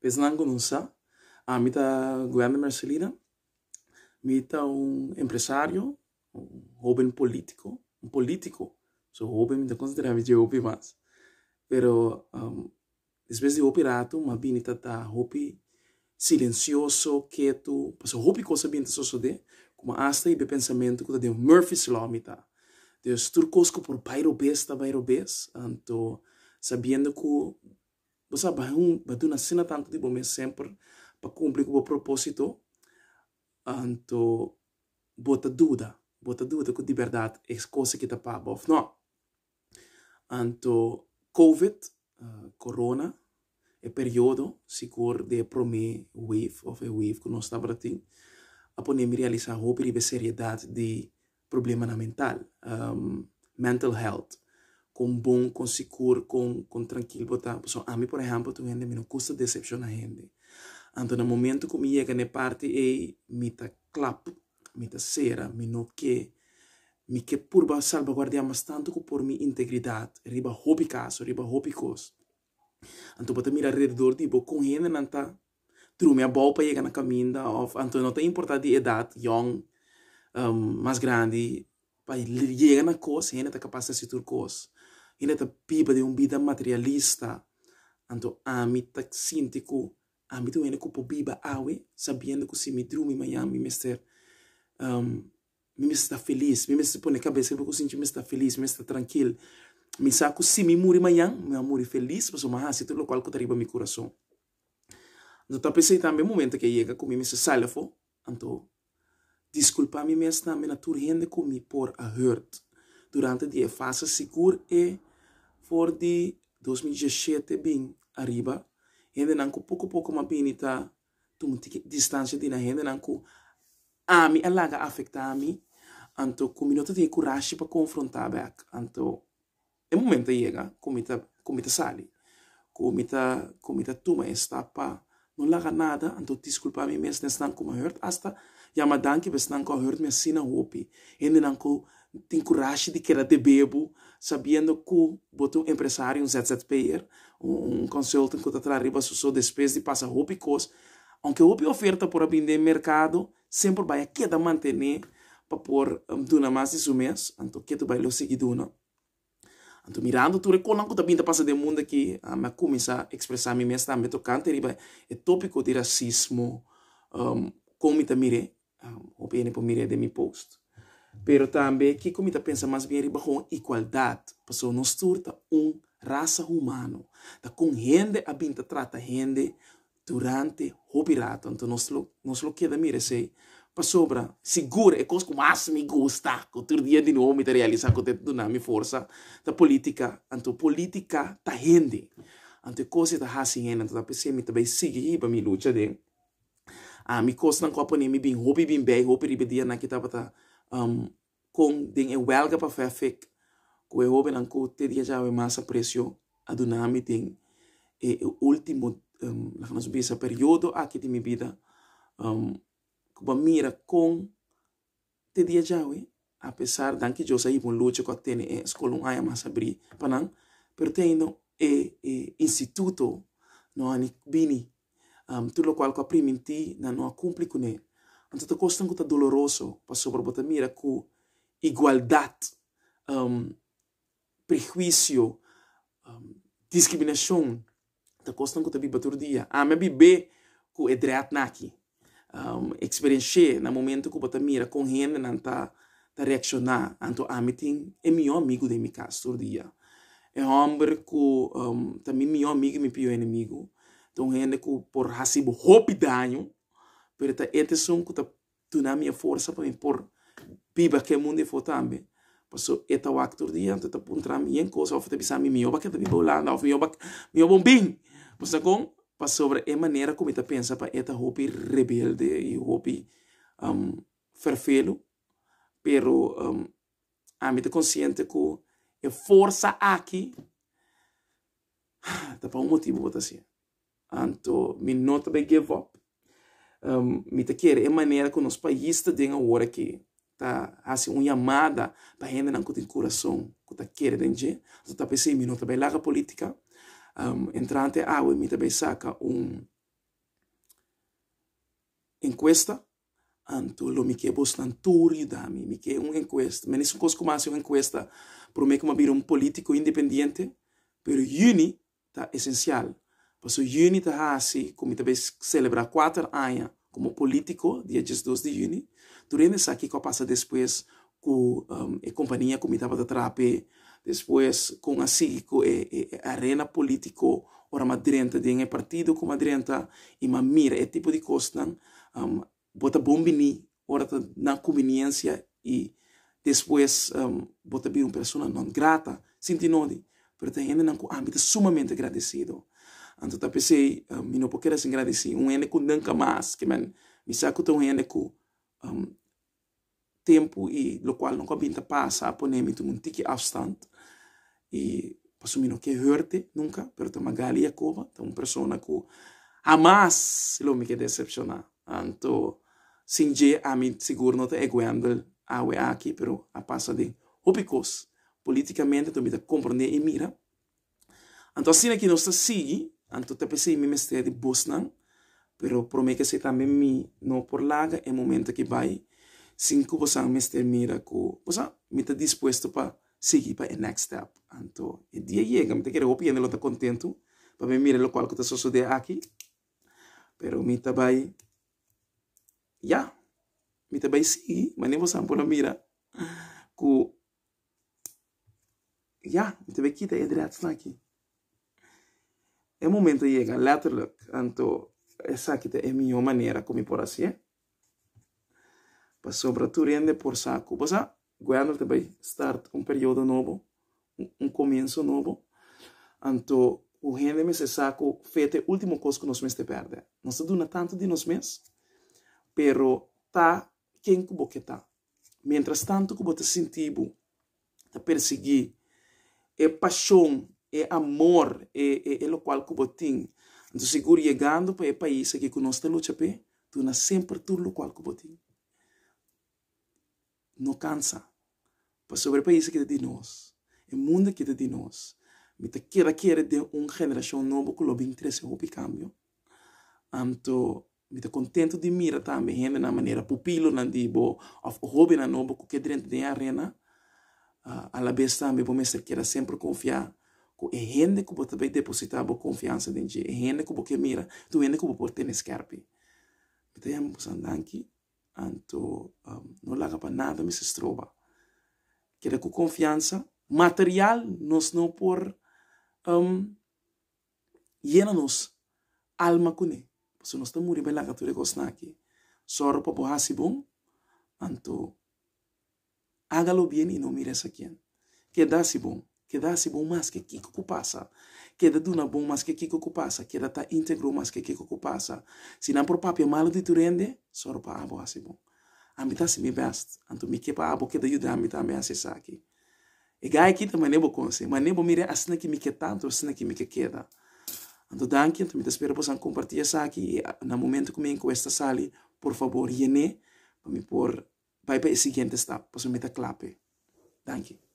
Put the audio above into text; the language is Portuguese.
Pesnangonunsa, amita Guilherme Marcelina, mita um empresário, um jovem político, um político. sou jovem, mita considerava de jovem mas. Pero um, depois de operato, uma binita tá hopi silencioso, quieto, passo hopi coisa bem de como hasta e pensamento que de Murphy's law mita. Deus turcosco por pairo besta, pairo bes, anto sabendo que Basta bahung batu na cena tanto ti tipo, bome sempre para cumprir com o propósito. Anto bota dúvida, bota dúvida com de verdade é coisa que tá pabo of não. Anto COVID, uh, corona, é período, seguro de prome wave of a wave que nós estamos batendo. A pandemia realizar roupa e seriedade de problema na mental, um, mental health com bom, com seguro, com, com tranquilo. Tá? So, a mim, por exemplo, tu gente, não custa decepcionar a gente. Então, no momento que me chega na parte, e me tá clap, me tá cera, me não que, me que purba salvaguardar que por minha integridade, riba hobby caso, riba hobby coisa. Então, para mirar redor, tipo, com gente não tá, trume a bola para chegar na caminha, of, então não tá importando de idade, young, um, mais grande, para chegar na coisa, gente tá capaz de se coisa ina ta piba de um vida materialista, anto ami taxintico, ami tu ene kupo biba awe, sabiendo que si mi drumi Miami, mister, um, mi está feliz, mi está pone cabeça, porque eu sinto me está feliz, me está tranquilo. Me saco se me muri amanhã, me amor feliz, mas uma raça, tudo o qual que tariba mi coração. Então, pensei também momento que llega comigo, me se salvo, anto desculpa-me, me na me naturgende comigo por a hurt. Durante o dia, faça seguro e voor die 2017 bin arriba hende nanku poco poco ma binita tumtiki distanza dina hende nanku ami alaga affecta ami anto kuminoto te coraje pa confrontar back anto e momento llega comita comita sali comita comita tuma estapa non laga nada anto disculpa mi mes nestan kuma hört hasta ja ma danke besnan ko hört mir sina hopi hende nanku tem coragem de querer de bebo, sabendo que botou um empresário, um ZZPer, um, um consultant que está arriba sua despesa de passar roupa e coisa. Aunque houve oferta para vender mercado, sempre vai queda manter para pôr duna hum, mais de um mês, então que tu vai seguir duna. Então, mirando tu recolhe que também tá passa de mundo aqui a me começar a expressar tá me mesmo também tocante riba é tópico de racismo um, como também um, opinião por mire de mim post Pero também que comita pensa mais bem riba sobre igualdade. Porque nós turta um raça humano Da com gente a binta trata gente durante o pirata. Então nós nós lo queda mire sei. Para sobra, segura, é coisa que mais me gusta. Que todo dia de novo me realizar, que eu tenho minha força da política. Então, política da gente. Então, coisa da raça gente. Então, da pessoa me também seguir ah, para minha luta. Ah, me costa não copa nem me bem, hobby bem bem, hobby ribedia na que estava tá. um, kung ding ewelga pa fefik ko e hoben ang kote di aja we masa presyo adunami ding e, e ultimo um, la kana subisa periodo a ah, kiti mi vida um, kuba mira kung te di aja we eh, a pesar dan ki josa ibon luce ko atene e eh, skolung aya masa bri panang perteno e, eh, e instituto no ani bini um, tu lo qual ko priminti na no cumpli con Antes de costa que está doloroso para sobrebotar mira com igualdade, um, prejuízo, um, discriminação. Então, costa que está bem todo dia. Ah, mas bebê com edreat naqui. Um, experienciei na momento que botar mira com gente não está tá reaccionar. anto ah, tem, é meu amigo de mim casa todo dia. É homem que um, também meu amigo e meu pior inimigo. Então, gente que por racismo, roupa e danho pero ta ete som ku ta tuna minha força para me pôr piba que mundo for também passo eta waktur dia ta puntra minha coisa of ta bisa mi mioba que ta o bolanda of mioba mioba bim passo com passo sobre a maneira como está pensa para eta hobby rebelde e hobby um ferfelo pero um, a mim consciente que é força aqui está para um motivo para ser anto me nota bem give up um, mita quer é maneira que o nosso país está dando agora que tá assim uma chamada para a gente não tem coração que tá querendo gente então tá pensando em não trabalhar a política um, entrante a ah, o mita bem saca um encuesta anto lo mi che bostan turi dami mi che un encuesta me nessun cos come un encuesta per me come un politico indipendente per uni tá essencial por isso, juni terá assim, como também celebrar quatro anos como político, dia 2 de junho. Durante isso aqui, que eu depois com um, a eh, companhia que me estava de trape, depois com assim, com a, eh, a, eh, a arena político, ora madrenta, de um partido com madrenta, e uma mira, é tipo de costa, um, bota bombini, ora na conveniência, e depois um, bota bem uma pessoa não grata, sentindo-se, mas ainda não com âmbito sumamente agradecido. Anto ta pese, um, mino po kera sin gradesi, un ene ku nanka mas, que man, misa ku ta un ene ku um, tempo e lo qual non kabinta pasa, ponemi tu un tiki afstand, e passo mino que hörte nunca, pero ta magali yakova, ta un persona ku amas lo mi que decepciona. Anto, sin je ami seguro no ta eguendel, awe aqui, pero a passa de hopicos, politicamente, tu mi ta comprende e mira, anto assim aqui nós seguimos Anto te tapesi mi mestre di Bosnan, pero promete se também mi no por larga é momento que vai. Cinco você mestre mira ko, você me tá disposto pa seguir pa para next step. Anto, e dia chega, me te quero opinar, lo tô contento, pa me mira lo qual que tá sucedendo aqui. Pero me tá vai. Ya. Me tá vai seguir, mas nem você por mira ko. Ya, me tá vai quitar e direto aqui é o momento llega letterlijk. Anto, é es minha maneira, como por así. Para sobretudo por saco. Mas Guiana vai start um período novo, um começo novo. Então, o rende me se saco fete último última coisa que nós mesmos perde. Nós dona tanto de nós mesmos, pero tá quem que você tá. Mientras tanto que você sentiu, tá perseguir, é paixão é amor, é, é, é o qual que você tem. Então, seguro chegando para o é país que nós temos luta, tu na sempre tudo o qual que você tem. Não cansa. Para sobre o país que de nós, o mundo que de nós, me queira queira de um geração novo que lobe interesse o cambio. anto me contento de mira também, gente, na maneira pupilo, na dibo, of hobby na novo que dentro de arena, uh, a la vez também, vou me sempre confiar é gente que também depositava confiança em ti. É gente que porque mira, tu gente que porque tem escarpe. Então, vamos anto, um, não larga para nada, me se estroba. Quer com confiança, material, nós não por, um, llena-nos alma com ele. Porque nós está morrendo lá, que tu recosna aqui. Soro por borrar se bom, anto, hágalo bem e não mires a quem. Que dá se bom. Queda-se bom mas que kiko ku passa. Queda duna bom mas que kiko ku passa. Queda ta íntegro mas que kiko ku passa. Se não por papia malo de turende, só pa abo se bom. Ambita se me best. Anto me pa abo queda ajuda ambita me se saque. E gai kita manebo conse. Manebo mire asina que me que tanto, asina que me queda. Anto danke, anto me espero possam compartilha saque. Na momento que me esta sali, por favor, yene. Para me pôr, vai para o seguinte step. Posso me ta clape. Danke.